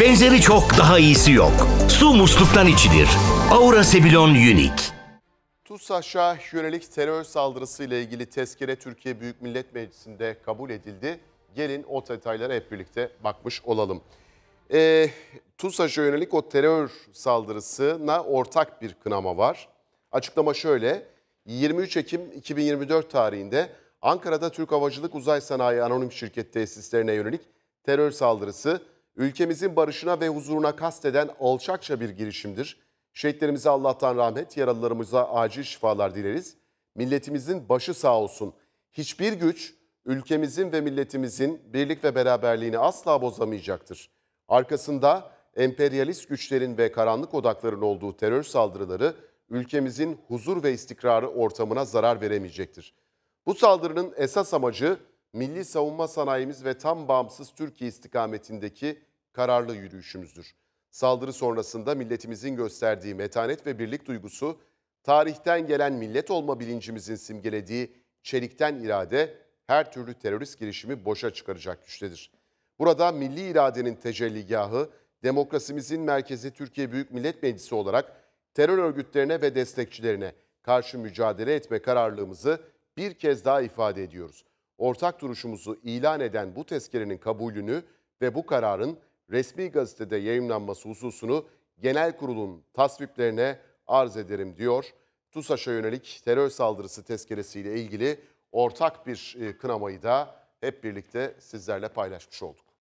Benzeri çok daha iyisi yok. Su musluktan içilir. Aura Sebilon Unique. TUSAŞ'a yönelik terör saldırısı ile ilgili tezkere Türkiye Büyük Millet Meclisi'nde kabul edildi. Gelin o detaylara hep birlikte bakmış olalım. E, ee, TUSAŞ'a yönelik o terör saldırısına ortak bir kınama var. Açıklama şöyle. 23 Ekim 2024 tarihinde Ankara'da Türk Havacılık Uzay Sanayi Anonim Şirket tesislerine yönelik terör saldırısı ülkemizin barışına ve huzuruna kasteden alçakça bir girişimdir. Şehitlerimize Allah'tan rahmet, yaralılarımıza acil şifalar dileriz. Milletimizin başı sağ olsun. Hiçbir güç ülkemizin ve milletimizin birlik ve beraberliğini asla bozamayacaktır. Arkasında emperyalist güçlerin ve karanlık odakların olduğu terör saldırıları ülkemizin huzur ve istikrarı ortamına zarar veremeyecektir. Bu saldırının esas amacı milli savunma sanayimiz ve tam bağımsız Türkiye istikametindeki kararlı yürüyüşümüzdür. Saldırı sonrasında milletimizin gösterdiği metanet ve birlik duygusu, tarihten gelen millet olma bilincimizin simgelediği çelikten irade her türlü terörist girişimi boşa çıkaracak güçtedir. Burada milli iradenin tecelligahı, demokrasimizin merkezi Türkiye Büyük Millet Meclisi olarak terör örgütlerine ve destekçilerine karşı mücadele etme kararlılığımızı bir kez daha ifade ediyoruz. Ortak duruşumuzu ilan eden bu tezkerenin kabulünü ve bu kararın resmi gazetede yayınlanması hususunu genel kurulun tasviplerine arz ederim diyor. TUSAŞ'a yönelik terör saldırısı tezkeresiyle ilgili ortak bir e, kınamayı da hep birlikte sizlerle paylaşmış olduk.